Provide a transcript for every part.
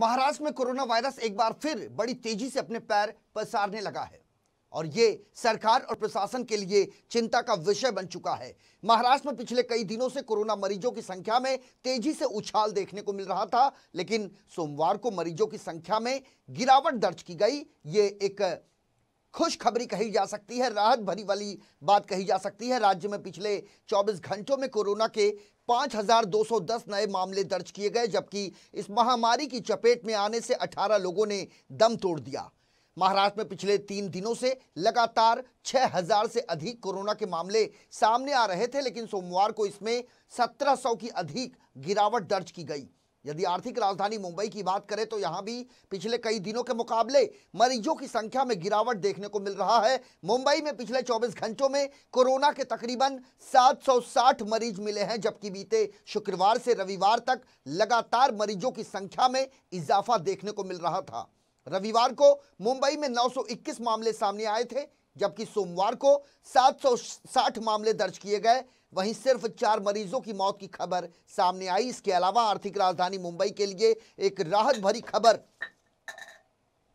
महाराष्ट्र में corona virus एक बार फिर बड़ी तेजी से अपने पैर पसारने लगा है और ये सरकार और प्रशासन के लिए चिंता का विषय बन चुका है महाराष्ट्र में पिछले कई दिनों से कोरोना मरीजों की संख्या में तेजी से उछाल देखने को मिल रहा था लेकिन सोमवार को मरीजों की संख्या में गिरावट दर्ज की गई ये एक खुशखबरी कही जा सकती है राहत भरी वाली बात कही जा सकती है राज्य में पिछले 24 घंटों में कोरोना के 5,210 नए मामले दर्ज किए गए जबकि इस महामारी की चपेट में आने से 18 लोगों ने दम तोड़ दिया महाराष्ट्र में पिछले तीन दिनों से लगातार 6,000 से अधिक कोरोना के मामले सामने आ रहे थे लेकिन सोमवार को इसमें 1,700 की अधिक गिरावट दर्ज की गई यदि आर्थिक राजधानी मुंबई की बात करें तो यहां भी पिछले कई दिनों के मुकाबले मरीजों की संख्या में गिरावट देखने को मिल रहा है मुंबई में पिछले 24 घंटों में कोरोना के तकरीबन 760 मरीज मिले हैं जबकि बीते शुक्रवार से रविवार तक लगातार मरीजों की संख्या में इजाफा देखने को मिल रहा था रविवार को मुंबई में नौ मामले सामने आए थे जबकि सोमवार को 760 मामले दर्ज किए गए वहीं सिर्फ चार मरीजों की मौत की खबर सामने आई इसके अलावा आर्थिक राजधानी मुंबई के लिए एक राहत भरी खबर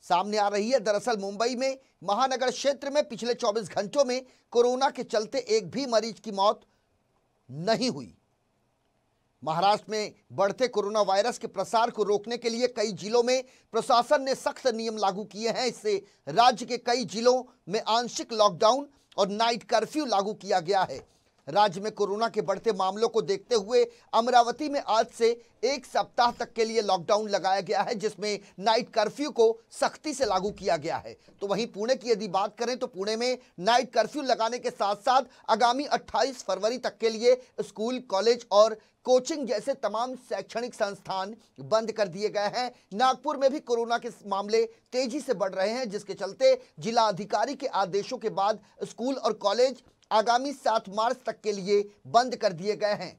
सामने आ रही है दरअसल मुंबई में महानगर क्षेत्र में पिछले 24 घंटों में कोरोना के चलते एक भी मरीज की मौत नहीं हुई महाराष्ट्र में बढ़ते कोरोना वायरस के प्रसार को रोकने के लिए कई जिलों में प्रशासन ने सख्त नियम लागू किए हैं इससे राज्य के कई जिलों में आंशिक लॉकडाउन और नाइट कर्फ्यू लागू किया गया है राज्य में कोरोना के बढ़ते मामलों को देखते हुए अमरावती में आज से एक सप्ताह तक के लिए लॉकडाउन लगाया गया है जिसमें नाइट कर्फ्यू को सख्ती से लागू किया गया है तो वहीं पुणे की यदि बात करें तो पुणे में नाइट कर्फ्यू लगाने के साथ साथ आगामी 28 फरवरी तक के लिए स्कूल कॉलेज और कोचिंग जैसे तमाम शैक्षणिक संस्थान बंद कर दिए गए हैं नागपुर में भी कोरोना के मामले तेजी से बढ़ रहे हैं जिसके चलते जिला अधिकारी के आदेशों के बाद स्कूल और कॉलेज आगामी सात मार्च तक के लिए बंद कर दिए गए हैं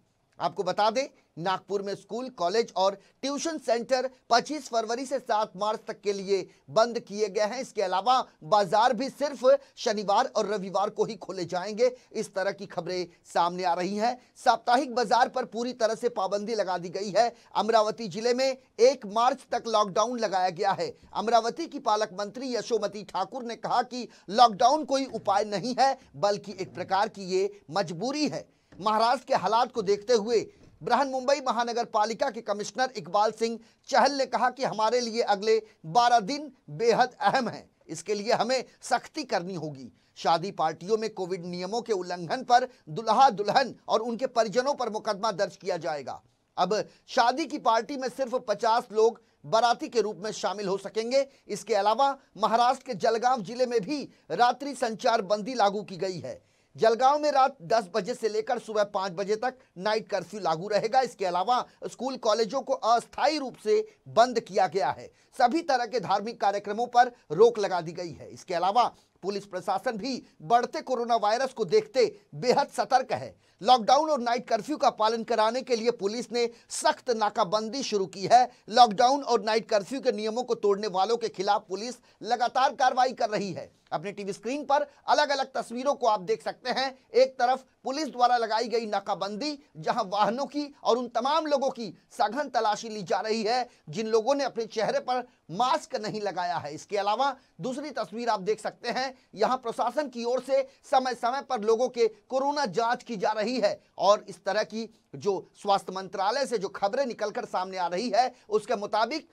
आपको बता दें नागपुर में स्कूल कॉलेज और ट्यूशन सेंटर 25 फरवरी से 7 मार्च तक के लिए बंद किए गए हैं इसके अलावा बाजार भी सिर्फ शनिवार और रविवार को ही खोले जाएंगे इस तरह की खबरें सामने आ रही हैं साप्ताहिक बाजार पर पूरी तरह से पाबंदी लगा दी गई है अमरावती जिले में एक मार्च तक लॉकडाउन लगाया गया है अमरावती की पालक मंत्री यशोमती ठाकुर ने कहा कि लॉकडाउन कोई उपाय नहीं है बल्कि एक प्रकार की ये मजबूरी है महाराष्ट्र के हालात को देखते हुए ब्रहन मुंबई महानगर पालिका के कमिश्नर इकबाल सिंह चहल ने कहा कि हमारे लिए अगले 12 दिन बेहद अहम हैं इसके लिए हमें सख्ती करनी होगी शादी पार्टियों में कोविड नियमों के उल्लंघन पर दुल्हा दुल्हन और उनके परिजनों पर मुकदमा दर्ज किया जाएगा अब शादी की पार्टी में सिर्फ 50 लोग बराती के रूप में शामिल हो सकेंगे इसके अलावा महाराष्ट्र के जलगांव जिले में भी रात्रि संचार बंदी लागू की गई है जलगांव में रात 10 बजे से लेकर सुबह 5 बजे तक नाइट कर्फ्यू लागू रहेगा इसके अलावा स्कूल कॉलेजों को अस्थायी रूप से बंद किया गया है सभी तरह के धार्मिक कार्यक्रमों पर रोक लगा दी गई है इसके अलावा पुलिस प्रशासन भी बढ़ते कोरोना वायरस को देखते बेहद सतर्क है लॉकडाउन और नाइट कर्फ्यू का पालन कराने के लिए पुलिस ने सख्त नाकाबंदी शुरू की है लॉकडाउन और नाइट कर्फ्यू के नियमों को तोड़ने वालों के खिलाफ पुलिस लगातार कार्रवाई कर रही है अपने टीवी स्क्रीन पर अलग अलग तस्वीरों को आप देख सकते हैं एक तरफ पुलिस द्वारा लगाई गई नाकाबंदी जहां वाहनों की और उन तमाम लोगों की सघन तलाशी ली जा रही है जिन लोगों ने अपने चेहरे पर मास्क नहीं लगाया है इसके अलावा दूसरी तस्वीर आप देख सकते हैं यहाँ प्रशासन की ओर से समय समय पर लोगों के कोरोना जांच की जा रही है और इस तरह की जो स्वास्थ्य मंत्रालय से जो खबरें निकलकर सामने आ रही है उसके मुताबिक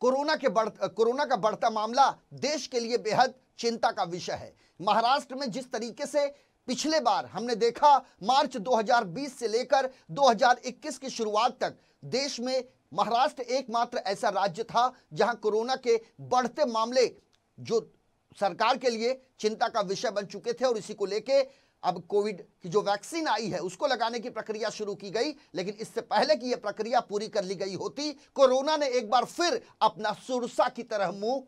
कोरोना के बढ़ कोरोना का बढ़ता मामला देश के लिए बेहद चिंता का विषय है महाराष्ट्र में जिस तरीके से पिछले बार हमने देखा मार्च 2020 से लेकर 2021 की शुरुआत तक देश में महाराष्ट्र एकमात्र ऐसा राज्य था जहां कोरोना के बढ़ते मामले जो सरकार के लिए चिंता का विषय बन चुके थे और इसी को लेके अब कोविड की जो वैक्सीन आई है उसको लगाने की प्रक्रिया शुरू की गई लेकिन इससे पहले कि यह प्रक्रिया पूरी कर ली गई होती कोरोना ने एक बार फिर अपना सुरसा की तरह मुंह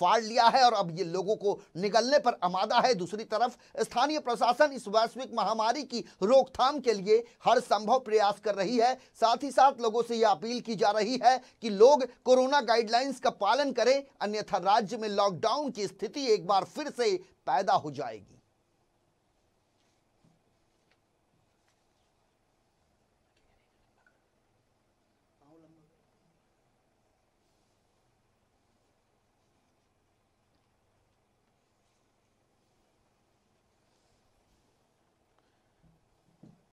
फाड़ लिया है और अब ये लोगों को निकलने पर आमादा है दूसरी तरफ स्थानीय प्रशासन इस वैश्विक महामारी की रोकथाम के लिए हर संभव प्रयास कर रही है साथ ही साथ लोगों से यह अपील की जा रही है कि लोग कोरोना गाइडलाइंस का पालन करें अन्यथा राज्य में लॉकडाउन की स्थिति एक बार फिर से पैदा हो जाएगी